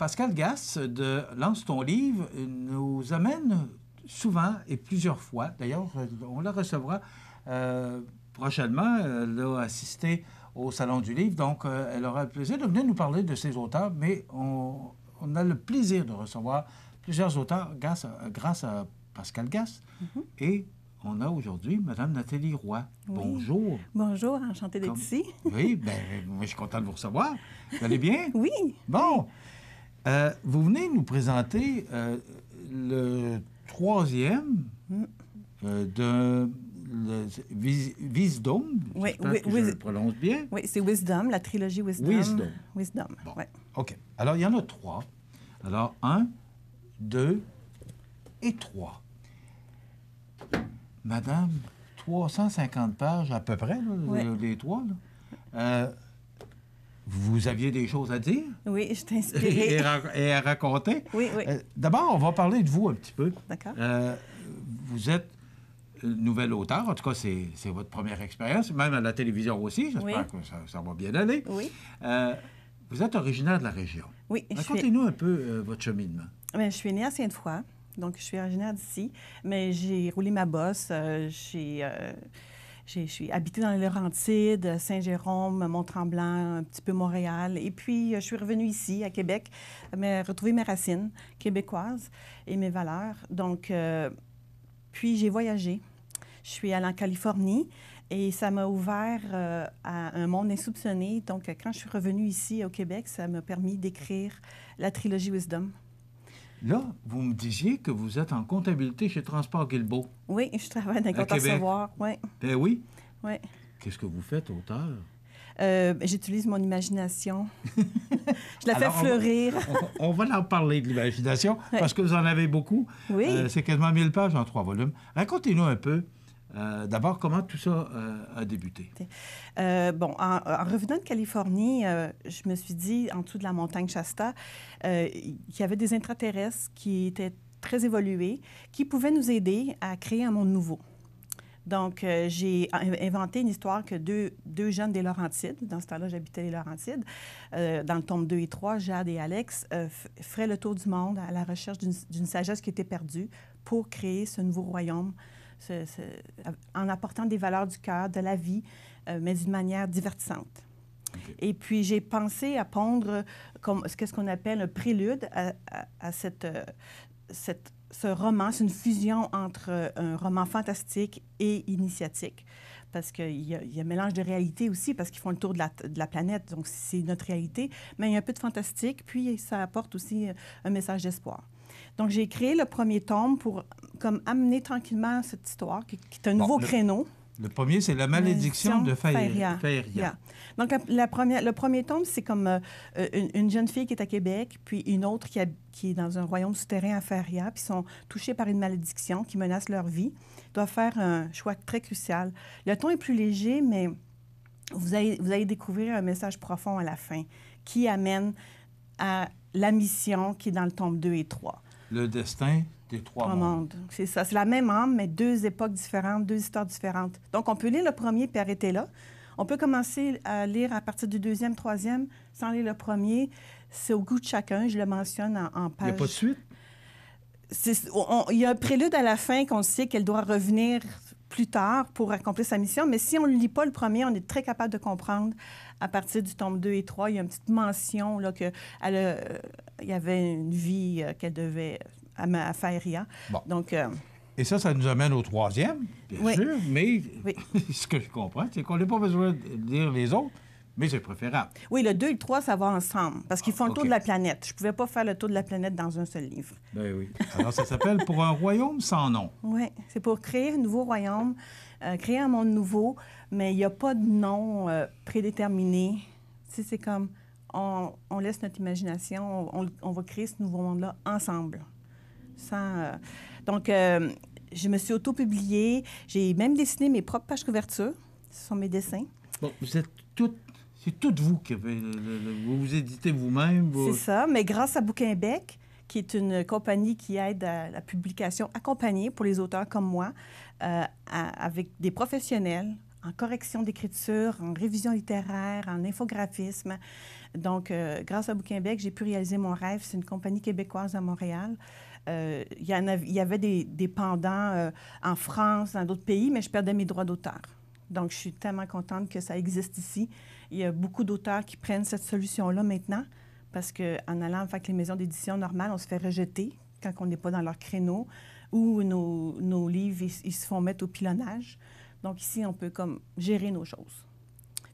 Pascal Gass de Lance ton livre nous amène souvent et plusieurs fois, d'ailleurs, on la recevra euh, prochainement, elle a assisté au Salon du Livre, donc euh, elle aura le plaisir de venir nous parler de ses auteurs, mais on, a le plaisir de recevoir plusieurs auteurs grâce à, grâce à Pascal Gass. Mm-hmm. Et on a aujourd'hui Mme Nathalie Roy. Bonjour. Bonjour, enchantée d'être ici. oui, bien, je suis content de vous recevoir. Vous allez bien? Oui. Bon. Euh, vous venez nous présenter euh, le troisième mm. euh, de le Wisdom. Oui, je prononce bien. Oui, c'est Wisdom, la trilogie Wisdom. Wisdom. Wisdom. OK. Alors, il y en a trois. Alors, un, deux et trois. Madame, 350 pages à peu près, les trois. Vous aviez des choses à dire? Oui, je t'ai et, à raconter? Oui, oui. Euh, d'abord, on va parler de vous un petit peu. D'accord. Euh, vous êtes nouvel auteur, en tout cas, c'est votre première expérience, même à la télévision aussi. J'espère que ça, va bien aller. Oui. Euh, vous êtes originaire de la région. Oui. Racontez-nous un peu votre cheminement. Bien, je suis née à Sainte-Foy, donc je suis originaire d'ici, mais j'ai roulé ma bosse. j'ai je suis habitée dans les Laurentides, Saint-Jérôme, Mont-Tremblant, un petit peu Montréal. Et puis, euh, je suis revenue ici, à Québec, mais retrouver mes racines québécoises et mes valeurs. Donc, euh, puis j'ai voyagé. Je suis allée en Californie et ça m'a ouvert euh, à un monde insoupçonné. Donc, quand je suis revenue ici, au Québec, ça m'a permis d'écrire la trilogie Wisdom. Là, vous me disiez que vous êtes en comptabilité chez Transport Guilbeault. Oui, je travaille dans le compte à recevoir. Oui. Ben oui. Qu'est-ce que vous faites, auteur? Euh, ben, j'utilise mon imagination. je la fais fleurir. on, va, leur en parler de l'imagination, parce que vous en avez beaucoup. Oui. Euh, c'est quasiment 1000 pages en trois volumes. Racontez-nous un peu euh, d'abord, comment tout ça euh, a débuté? Euh, bon, en, revenant de Californie, je me suis dit, en dessous de la montagne Shasta, qu'il y avait des intraterrestres qui étaient très évolués, qui pouvaient nous aider à créer un monde nouveau. Donc, j'ai inventé une histoire que deux, jeunes des Laurentides, dans ce temps-là, j'habitais les Laurentides, dans le tome 2 et 3, Jade et Alex, feraient le tour du monde à la recherche d'une sagesse qui était perdue pour créer ce nouveau royaume en apportant des valeurs du cœur, de la vie, euh, mais d'une manière divertissante. Et puis, j'ai pensé à pondre ce qu'est-ce qu'on appelle un prélude à, euh, cette, ce roman. C'est une fusion entre euh, un roman fantastique et initiatique parce qu'il y, a un mélange de réalité aussi, parce qu'ils font le tour de de la planète, donc c'est notre réalité, mais il y a un peu de fantastique, puis ça apporte aussi un message d'espoir. Donc, j'ai créé le premier tome pour comme amener tranquillement cette histoire, qui, est un nouveau créneau. Le premier, c'est La malédiction de Faeria ». Donc, la, première, le premier tome, c'est comme euh, une, jeune fille qui est à Québec, puis une autre qui, qui est dans un royaume souterrain à Faeria, puis sont touchés par une malédiction qui menace leur vie, doivent faire un choix très crucial. Le ton est plus léger, mais vous allez, vous allez découvrir un message profond à la fin qui amène à la mission qui est dans le tome 2 et 3 le destin des trois, mondes. C'est ça. C'est la même âme, mais deux époques différentes, deux histoires différentes. Donc, on peut lire le premier puis arrêter là. On peut commencer à lire à partir du deuxième, troisième, sans lire le premier. C'est au goût de chacun. Je le mentionne en, en page. Il n'y a pas de suite? Il y a un prélude à la fin qu'on sait qu'elle doit revenir plus tard pour accomplir sa mission, mais si on ne lit pas le premier, on est très capable de comprendre à partir du tome 2 et 3, il y a une petite mention là, que elle, euh, il y avait une vie euh, qu'elle devait à, à Donc, euh, et ça, ça nous amène au troisième, bien sûr, mais ce que je comprends, c'est qu'on n'a pas besoin de dire les autres. Mais c'est préférable. Oui, le 2 et le 3, ça va ensemble, parce qu'ils font le ah, tour de la planète. Je ne pouvais pas faire le tour de la planète dans un seul livre. Ben oui. Alors, ça s'appelle Pour un royaume sans nom. Oui, c'est pour créer un nouveau royaume, euh, créer un monde nouveau, mais il n'y a pas de nom euh, prédéterminé. Tu c'est comme on, on, laisse notre imagination, on, on va créer ce nouveau monde-là ensemble. Sans, euh, Donc, je me suis auto-publiée. J'ai même dessiné mes propres pages couvertures. Ce sont mes dessins. Bon, vous êtes toutes c'est tout vous qui avez. Euh, euh, euh, vous vous éditez vous-même. C'est ça, mais grâce à Bouquinbec, qui est une compagnie qui aide à la publication accompagnée pour les auteurs comme moi, avec des professionnels en correction d'écriture, en révision littéraire, en infographisme. Donc, grâce à Bouquinbec, j'ai pu réaliser mon rêve. C'est une compagnie québécoise à Montréal. il, y avait, des, des pendants en France, dans d'autres pays, mais je perdais mes droits d'auteur. Donc, je suis tellement contente que ça existe ici. Il y a beaucoup d'auteurs qui prennent cette solution-là maintenant parce qu'en allant avec les maisons d'édition normales, on se fait rejeter quand on n'est pas dans leur créneau ou nos, livres, ils, ils, se font mettre au pilonnage. Donc, ici, on peut comme gérer nos choses.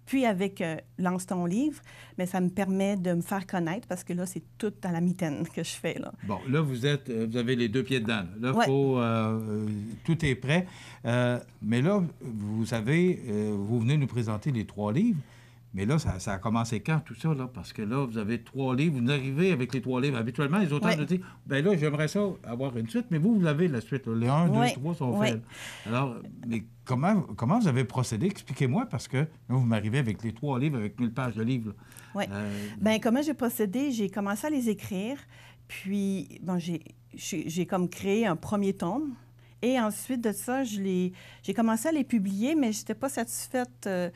Puis avec euh, Lance ton livre, mais ça me permet de me faire connaître parce que là, c'est tout à la mitaine que je fais. Là. Bon, là, vous, êtes, euh, vous avez les deux pieds dedans. Là, faut, euh, tout est prêt. mais là, vous savez, vous venez nous présenter les trois livres. Mais là, ça, a commencé quand, tout ça, là? Parce que là, vous avez trois livres, vous arrivez avec les trois livres. Habituellement, les auteurs disent, ben là, j'aimerais ça avoir une suite, mais vous, vous l'avez, la suite. Les 1, deux, trois sont faits. Alors, mais comment, comment vous avez procédé? Expliquez-moi, parce que vous m'arrivez avec les trois livres, avec mille pages de livres. Oui. Euh, Bien, comment j'ai procédé? J'ai commencé à les écrire, puis, bon, j'ai comme créé un premier tome. Et ensuite de ça, j'ai commencé à les publier, mais je n'étais pas satisfaite euh,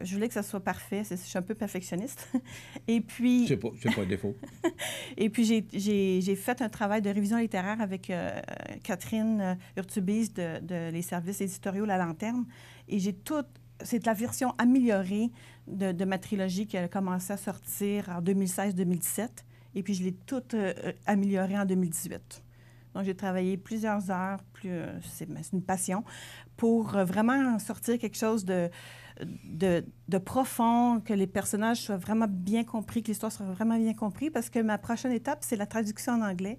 je voulais que ça soit parfait. Je suis un peu perfectionniste. Et puis. C'est pas, pas un défaut. et puis, j'ai fait un travail de révision littéraire avec euh, Catherine euh, Urtubise de, les services éditoriaux La Lanterne. Et j'ai tout. C'est la version améliorée de, ma trilogie qui a commencé à sortir en 2016-2017. Et puis, je l'ai toute euh, améliorée en 2018. Donc, j'ai travaillé plusieurs heures, plus, c'est une passion, pour vraiment sortir quelque chose de, de, profond, que les personnages soient vraiment bien compris, que l'histoire soit vraiment bien comprise, parce que ma prochaine étape, c'est la traduction en anglais.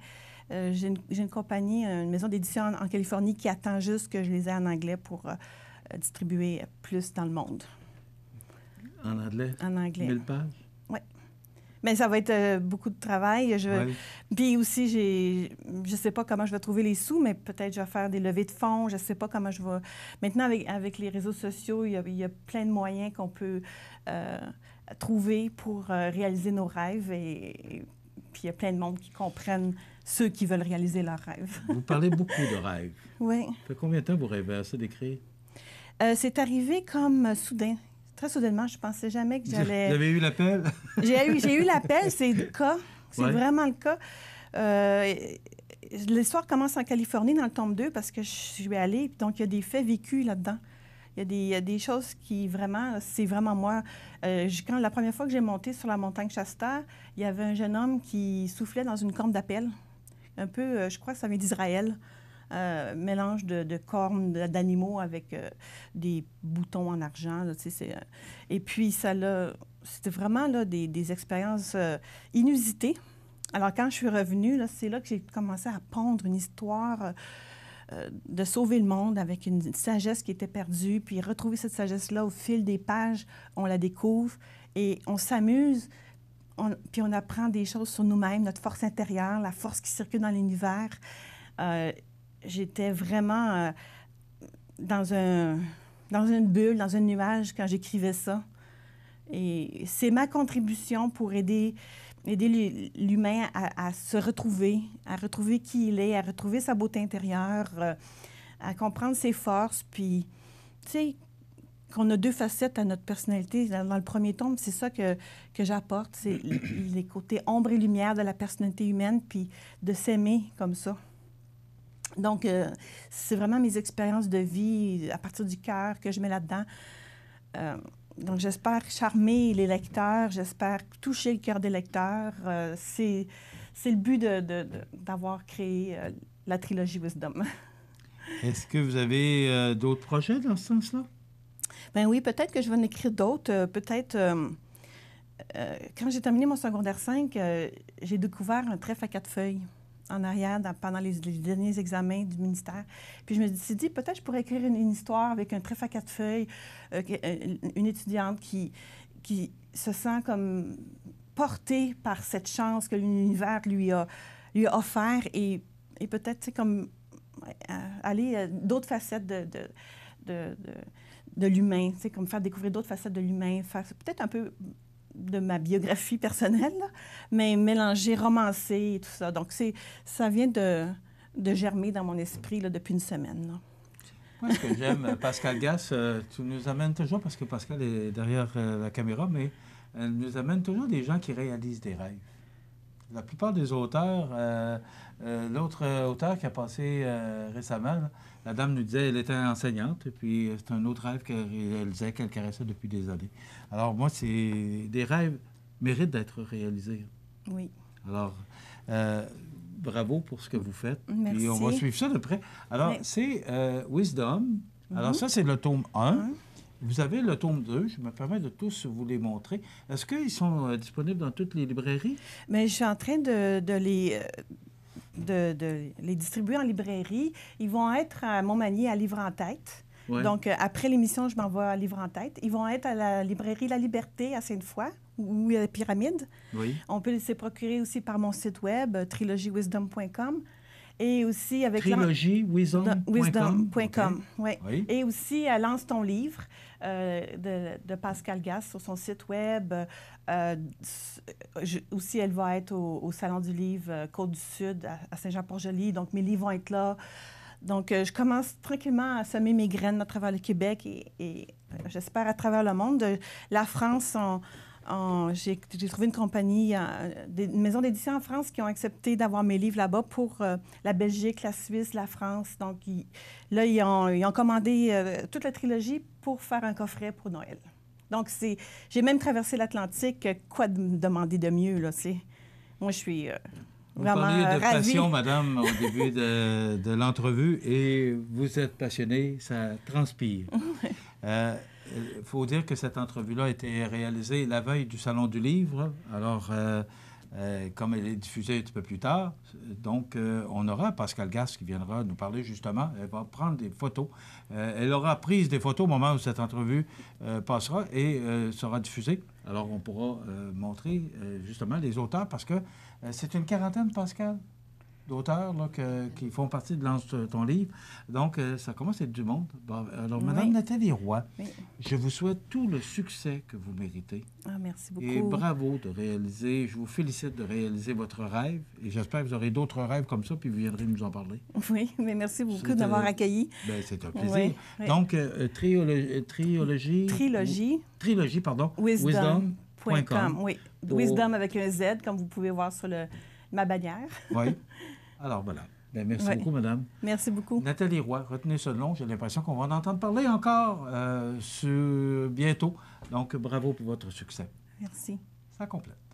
Euh, j'ai, une, compagnie, euh, une maison d'édition en, Californie qui attend juste que je les ai en anglais pour euh, distribuer plus dans le monde. En anglais? En anglais. pages? Mais ça va être euh, beaucoup de travail. Puis aussi, j'ai... je ne sais pas comment je vais trouver les sous, mais peut-être je vais faire des levées de fonds. Je ne sais pas comment je vais. Maintenant, avec, les réseaux sociaux, il y, a, plein de moyens qu'on peut euh, trouver pour euh, réaliser nos rêves. Et... puis il y a plein de monde qui comprennent ceux qui veulent réaliser leurs rêves. vous parlez beaucoup de rêves. Oui. Ça fait combien de temps vous rêvez à ça d'écrire? c'est arrivé comme soudain très soudainement, je pensais jamais que j'allais. Vous avez eu l'appel? j'ai eu, j'ai eu l'appel, c'est le cas. C'est vraiment le cas. Euh, l'histoire commence en Californie, dans le tome 2, parce que je suis allée. Donc, il y a des faits vécus là-dedans. Il y, a des, choses qui vraiment, c'est vraiment moi. Euh, quand la première fois que j'ai monté sur la montagne Shasta, il y avait un jeune homme qui soufflait dans une corne d'appel. Un peu, euh, je crois que ça vient d'Israël. Euh, mélange de, cornes d'animaux avec euh, des boutons en argent. Là, euh, et puis, ça c'était vraiment là, des, expériences inusitées. Alors, quand je suis revenue, c'est là que j'ai commencé à pondre une histoire de sauver le monde avec une sagesse qui était perdue, puis retrouver cette sagesse-là au fil des pages, on la découvre et on s'amuse, puis on apprend des choses sur nous-mêmes, notre force intérieure, la force qui circule dans l'univers. Euh, j'étais vraiment euh, dans, un, dans une bulle, dans un nuage quand j'écrivais ça. Et c'est ma contribution pour aider, aider l'humain à, se retrouver, à retrouver qui il est, à retrouver sa beauté intérieure, euh, à comprendre ses forces. Puis, tu sais, qu'on a deux facettes à notre personnalité. Dans, le premier tome, c'est ça que, que j'apporte, c'est les côtés ombre et lumière de la personnalité humaine, puis de s'aimer comme ça. Donc, euh, c'est vraiment mes expériences de vie à partir du cœur que je mets là-dedans. Euh, donc, j'espère charmer les lecteurs, j'espère toucher le cœur des lecteurs. Euh, c'est, le but d'avoir créé la trilogie Wisdom. Est-ce que vous avez d'autres projets dans ce sens-là? Ben oui, peut-être que je vais en écrire d'autres. peut-être. quand j'ai terminé mon secondaire 5, j'ai découvert un trèfle à quatre feuilles en arrière dans, pendant les, derniers examens du ministère. Puis je me suis dit, peut-être je pourrais écrire une, histoire avec un trèfle à quatre feuilles, euh, euh, une étudiante qui, qui se sent comme portée par cette chance que l'univers lui a, lui a offert et, et peut-être comme euh, aller d'autres facettes de, de, de, de l'humain, comme faire découvrir d'autres facettes de l'humain, peut-être un peu de ma biographie personnelle, mais mélangé romancé et tout ça. Donc, c'est, ça vient de, germer dans mon esprit depuis une semaine. Moi, ce que j'aime, euh, Pascal Gass, euh, tu nous amènes toujours, parce que Pascal est derrière euh, la caméra, mais elle nous amène toujours des gens qui réalisent des rêves la plupart des auteurs, euh, euh, l'autre auteur qui a passé euh, récemment, la dame nous disait elle était enseignante, et puis c'est un autre rêve qu'elle réalisait, qu'elle caressait depuis des années. Alors moi, c'est des rêves méritent d'être réalisés. Oui. Alors, bravo pour ce que vous faites. Merci. on va suivre ça de près. Alors, c'est Wisdom. Alors mhm. ça, c'est le tome 1. Vous avez le tome 2, je me permets de tous vous les montrer. Est-ce qu'ils sont euh, disponibles dans toutes les librairies? Mais je suis en train de, les... Euh, de, les distribuer en librairie. Ils vont être à Montmagny à Livre en tête. Donc, euh, après l'émission, je m'envoie à Livre en tête. Ils vont être à la librairie La Liberté à Sainte-Foy, où il y a la pyramide. Oui. On peut les procurer aussi par mon site web, trilogiewisdom.com. Et aussi avec... Trilogie-wisdom.com. Oui. Et aussi à euh, Lance ton livre euh, de, Pascal Gas sur son site web. Euh, aussi, elle va être au, Salon du livre Côte-du-Sud à, Saint-Jean-Port-Joli. Donc, mes livres vont être là. Donc, je commence tranquillement à semer mes graines à travers le Québec et, et j'espère à travers le monde. La France, on, j'ai trouvé une compagnie, euh, une maison d'édition en France qui ont accepté d'avoir mes livres là-bas pour euh, la Belgique, la Suisse, la France. Donc, là, ils ont, commandé euh, toute la trilogie pour faire un coffret pour Noël. Donc, c'est, j'ai même traversé l'Atlantique. Quoi de, demander de mieux, là, c'est... Moi, je suis... vraiment vous Vraiment de passion, madame, au début de, l'entrevue, et vous êtes passionnée, ça transpire. euh, il faut dire que cette entrevue-là a été réalisée la veille du Salon du Livre. Alors, euh, euh, comme elle est diffusée un petit peu plus tard, donc euh, on aura Pascal Gas qui viendra nous parler justement. Elle va prendre des photos. elle aura prise des photos au moment où cette entrevue passera et sera diffusée. Alors, on pourra montrer justement les auteurs parce que c'est une quarantaine, Pascal d'auteurs qui font partie de ton livre. Donc, euh, ça commence à être du monde. alors, Madame Nathalie Roy, je vous souhaite tout le succès que vous méritez. Ah, merci beaucoup. Et bravo de réaliser, je vous félicite de réaliser votre rêve. Et j'espère que vous aurez d'autres rêves comme ça, puis vous viendrez nous en parler. Oui, mais merci beaucoup d'avoir accueilli. Ben, C'est un plaisir. Donc, euh, euh, Trilogie... triologie, Trilogie. Trilogie, pardon. Wisdom.com. oui. Wisdom avec un Z, comme vous pouvez voir sur le, ma bannière. Oui. Alors voilà. Ben, merci beaucoup, madame. Merci beaucoup. Nathalie Roy, retenez ce nom. J'ai l'impression qu'on va en entendre parler encore euh, bientôt. Donc, bravo pour votre succès. Merci. Ça complète.